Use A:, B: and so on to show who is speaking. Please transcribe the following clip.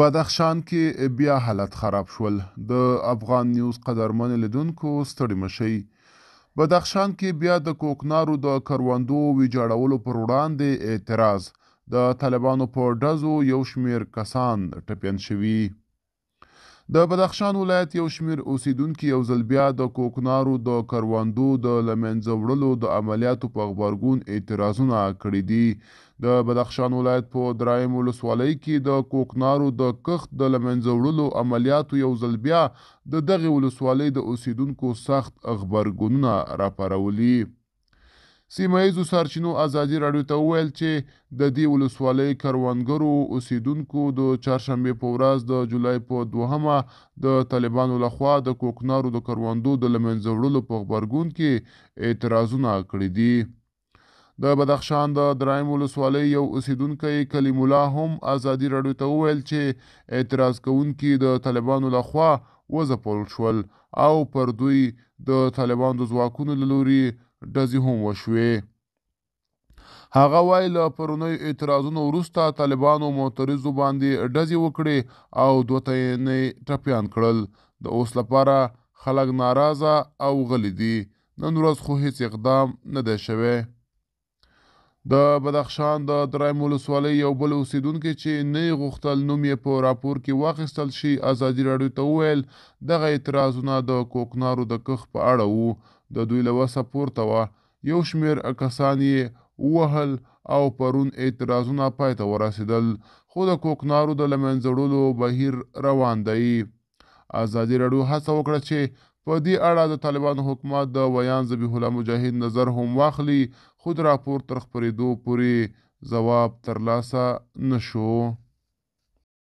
A: بدخشان کې بیا حالت خراب شول د افغان نیوز قدرمن لیدونکو ستړي مشي بدخشان کې بیا د کوکنارو د کروندو ویجاړولو پر وړاندې اعتراض د طالبانو په ډزو یو شمیر کسان ټپیان شوي د بدخشان ولایت یو شمیر اوسیدونکو یو ځل بیا د کوکنارو د کروندو د لمنځه وړلو د عملیاتو په غبرګون اعتراضونه کړي دي د بدخشان ولایت په درایم ولسوالۍ کې د کوکنارو د کښت د لمنځه وړلو عملیاتو یو ځل بیا د دغه ولسوالۍ د اوسیدونکو سخت غبرګونونه راپارولي سیمه ایزو سرچینو ازادي راډیو ته وویل چې د دې ولسوالۍ کروندګرو اوسیدونکو د چهارشنبې په ورځ د جولای په دوهمه د طالبانو لخوا د کوکنارو د کروندو د لمنځه وړلو په غبرګون کې اعتراضونه کړي دي د بدخشان د درایم ولسوالۍ یو اوسیدونکی کلیم الله هم ازادي راډیو ته وویل چې اعتراض کوونکي د طالبانو لخوا وځپل شول او پر دوی د طالبانو د ځواکونو له لوري ډزې هم وشوې هغه وایي له پرونیو اعتراضونو وروسته طالبانو معترضو باندې ډزې وکړې او دوه تنې ټپیان کړل د اوس لپاره خلک ناراضه او غلي دي نن ورځ خو هیڅ اقدام نه دی شوی د بدخشان د درایم ولسوالۍ یو بل اوسیدونکی چې نه غوښتل نوم یې په راپور کې واخیستل شي ازادي راډیو ته وویل دغه اعتراضونه د کوکنارو د کښت په اړه وو د دوی له وسه پورته وه یو شمیر کسان یې ووهل او پرون اعتراضونه پای ته ورسېدل خو د کوکنارو د له منځه وړلو بهیر روان دی ازادي راډیو هڅه وکړه چې په دې اړه د طالبانو حکومت د ویان ذبیح الله مجاهد نظر هم واخلي خو د راپور تر خپرېدو پورې ځواب ترلاسه نه شو